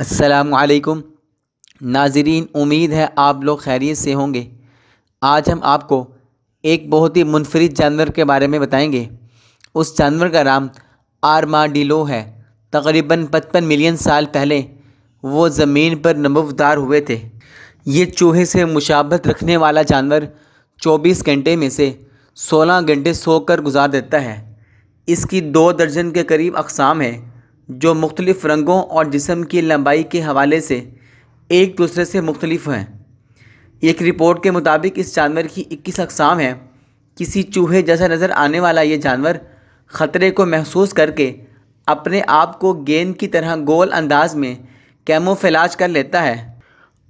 असलकुम नाजरीन उम्मीद है आप लोग खैरियत से होंगे आज हम आपको एक बहुत ही मुनफरद जानवर के बारे में बताएंगे उस जानवर का नाम आर्माडिलो है तकरीबन पचपन मिलियन साल पहले वो ज़मीन पर नमवदार हुए थे ये चूहे से मुशाबत रखने वाला जानवर 24 घंटे में से 16 घंटे सोकर गुजार देता है इसकी दो दर्जन के करीब अकसाम हैं जो मुख्तलिफ़ रंगों और जिसम की लंबाई के हवाले से एक दूसरे से मुख्तलिफ हैं एक रिपोर्ट के मुताबिक इस जानवर की इक्कीस अकसाम हैं किसी चूहे जैसा नज़र आने वाला ये जानवर ख़तरे को महसूस करके अपने आप को गेंद की तरह गोल अंदाज में कैमोफिलाज कर लेता है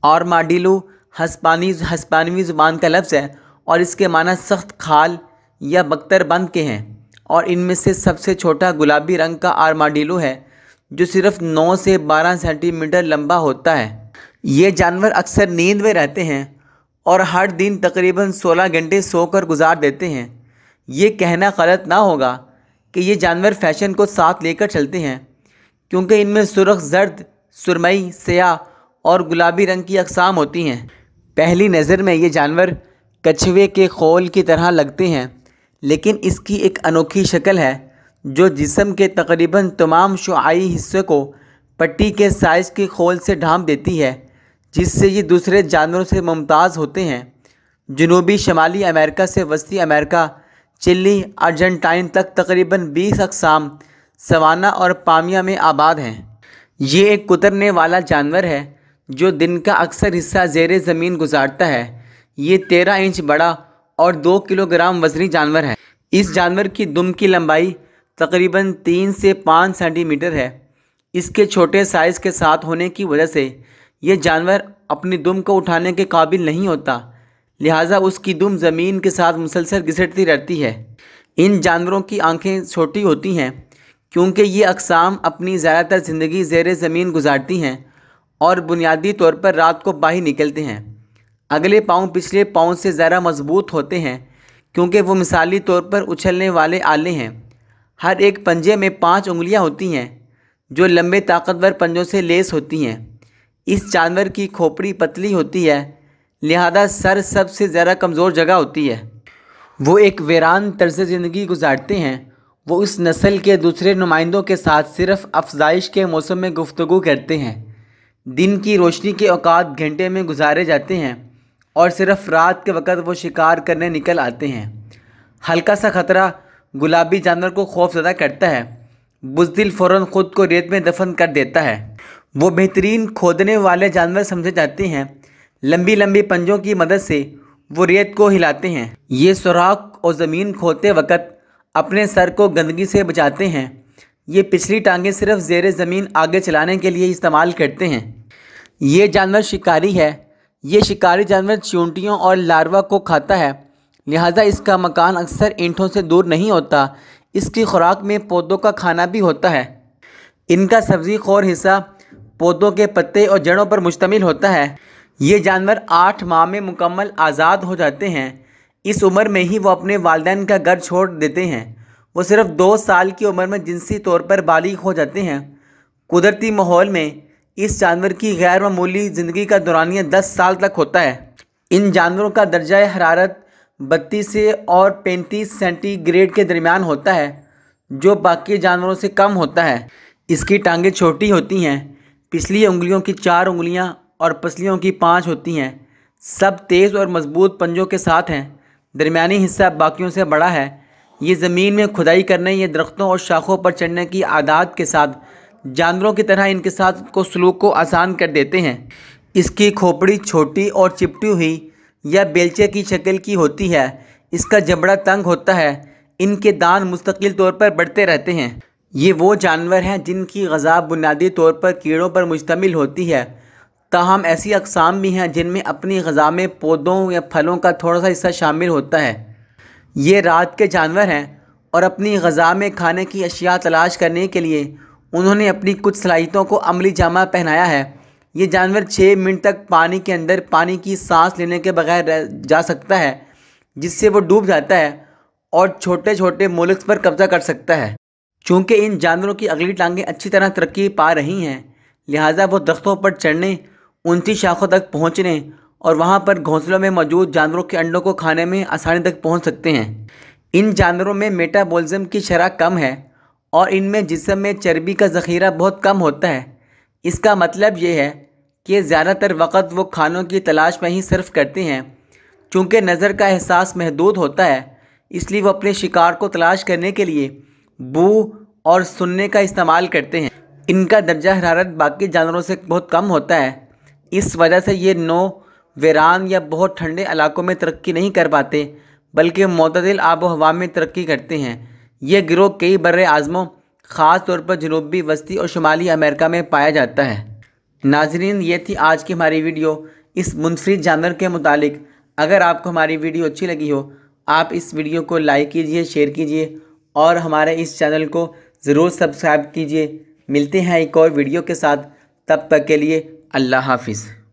और माडिलू हस्पानी हस्पानवी ज़ुबान का लफ्ज़ है और इसके माना सख्त खाल या बख्तर बंद के हैं और इनमें से सबसे छोटा गुलाबी रंग का आर्माडीलू है जो सिर्फ 9 से 12 सेंटीमीटर लंबा होता है ये जानवर अक्सर नींद में रहते हैं और हर दिन तकरीबन 16 घंटे सोकर गुजार देते हैं ये कहना गलत ना होगा कि ये जानवर फैशन को साथ लेकर चलते हैं क्योंकि इनमें सुरख जर्द सुरमई सयाह और गुलाबी रंग की अकसाम होती हैं पहली नज़र में ये जानवर कछुए के खोल की तरह लगते हैं लेकिन इसकी एक अनोखी शक्ल है जो जिसम के तकरीबन तमाम शुआई हिस्से को पट्टी के साइज़ के खोल से ढांप देती है जिससे ये दूसरे जानवरों से मुमताज़ होते हैं जनूबी शमाली अमेरिका से वस्ती अमेरिका चिल्ली अर्जेंटाइन तक तकरीबन 20 अकसाम सवाना और पामिया में आबाद हैं ये एक कुतरने वाला जानवर है जो दिन का अक्सर हिस्सा जेर ज़मीन गुजारता है ये तेरह इंच बड़ा और दो किलोग्राम वजनी जानवर है इस जानवर की दुम की लंबाई तकरीबन तीन से पाँच सेंटीमीटर है इसके छोटे साइज़ के साथ होने की वजह से ये जानवर अपनी दुम को उठाने के काबिल नहीं होता लिहाजा उसकी दुम ज़मीन के साथ मुसलसल घिसटती रहती है इन जानवरों की आंखें छोटी होती हैं क्योंकि ये अकसाम अपनी ज़्यादातर ज़िंदगी जेर ज़मीन गुजारती हैं और बुनियादी तौर पर रात को बाहर निकलते हैं अगले पाँव पिछले पाँव से ज़रा मज़बूत होते हैं क्योंकि वो मिसाली तौर पर उछलने वाले आले हैं हर एक पंजे में पांच उंगलियां होती हैं जो लंबे ताकतवर पंजों से लेस होती हैं इस जानवर की खोपड़ी पतली होती है लिहाजा सर सबसे ज़्यादा कमज़ोर जगह होती है वो एक वीरान तर्ज ज़िंदगी गुजारते हैं वो इस नस्ल के दूसरे नुमाइंदों के साथ सिर्फ अफजाइश के मौसम में गुफ्तु करते हैं दिन की रोशनी के औकात घंटे में गुजारे जाते हैं और सिर्फ रात के वक़्त वो शिकार करने निकल आते हैं हल्का सा ख़तरा गुलाबी जानवर को खौफ ज़्यादा करता है बुजदिल फ़ौर ख़ुद को रेत में दफन कर देता है वो बेहतरीन खोदने वाले जानवर समझे जाते हैं लंबी लंबी पंजों की मदद से वो रेत को हिलाते हैं ये सुराख और ज़मीन खोदते वक्त अपने सर को गंदगी से बचाते हैं ये पिछली टांगें सिर्फ जेर ज़मीन आगे चलाने के लिए इस्तेमाल करते हैं ये जानवर शिकारी है ये शिकारी जानवर चूंटियों और लार्वा को खाता है लिहाजा इसका मकान अक्सर ईंटों से दूर नहीं होता इसकी खुराक में पौधों का खाना भी होता है इनका सब्ज़ी खोर हिस्सा पौधों के पत्ते और जड़ों पर मुश्तमिल होता है ये जानवर आठ माह में मुकम्मल आज़ाद हो जाते हैं इस उम्र में ही वो अपने वालदेन का घर छोड़ देते हैं वो सिर्फ दो साल की उम्र में जिनसी तौर पर बालिग हो जाते हैं कुदरती माहौल में इस जानवर की गैरमूली ज़िंदगी का दौरानिया दस साल तक होता है इन जानवरों का दर्जा हरारत बत्तीस से और पैंतीस सेंटीग्रेड के दरमियान होता है जो बाकी जानवरों से कम होता है इसकी टांगें छोटी होती हैं पिछली उंगलियों की चार उंगलियां और पसलियों की पांच होती हैं सब तेज़ और मजबूत पंजों के साथ हैं दरमियानी हिस्सा बाकियों से बड़ा है ये ज़मीन में खुदाई करने या दरख्तों और शाखों पर चढ़ने की आदत के साथ जानवरों की तरह इनके साथ को सलूक को आसान कर देते हैं इसकी खोपड़ी छोटी और चिपटी हुई या बेलचे की शक्ल की होती है इसका जबड़ा तंग होता है इनके दान मुस्तकिल तौर पर बढ़ते रहते हैं ये वो जानवर हैं जिनकी गज़ा बुनियादी तौर पर कीड़ों पर मुश्तमिल होती है ताहम ऐसी अकसाम भी हैं जिनमें अपनी गज़ा में पौधों या फलों का थोड़ा सा हिस्सा शामिल होता है ये रात के जानवर हैं और अपनी गज़ा में खाने की अशिया तलाश करने के लिए उन्होंने अपनी कुछ सलाहितों को अमली जामा पहनाया है ये जानवर छः मिनट तक पानी के अंदर पानी की सांस लेने के बगैर रह जा सकता है जिससे वो डूब जाता है और छोटे छोटे मोलक्स पर कब्जा कर सकता है चूँकि इन जानवरों की अगली टांगें अच्छी तरह तरक्की पा रही हैं लिहाजा वो दख्तों पर चढ़ने ऊंची शाखों तक पहुँचने और वहाँ पर घोंसलों में मौजूद जानवरों के अंडों को खाने में आसानी तक पहुँच सकते हैं इन जानवरों में मेटाबॉलिज्म की शरह कम है और इनमें जिसम में चर्बी का ज़ख़ीरा बहुत कम होता है इसका मतलब ये है कि ज़्यादातर वक़्त वो खानों की तलाश में ही सर्फ करती हैं चूँकि नज़र का एहसास महदूद होता है इसलिए वो अपने शिकार को तलाश करने के लिए बू और सुनने का इस्तेमाल करते हैं इनका दर्जा हरारत बाकी जानवरों से बहुत कम होता है इस वजह से ये नो वरान या बहुत ठंडे इलाकों में तरक्की नहीं कर पाते बल्कि मतदिल आबो हवा में तरक्की करते हैं ये गिरोह कई बर आज़मों ख़ास तौर पर जनूबी वस्ती और शुमाली अमेरिका में पाया जाता है नाजरीन ये थी आज की हमारी वीडियो इस मुनफरद जानवर के मुतालिक अगर आपको हमारी वीडियो अच्छी लगी हो आप इस वीडियो को लाइक कीजिए शेयर कीजिए और हमारे इस चैनल को ज़रूर सब्सक्राइब कीजिए मिलते हैं एक और वीडियो के साथ तब तक के लिए अल्लाह हाफिज़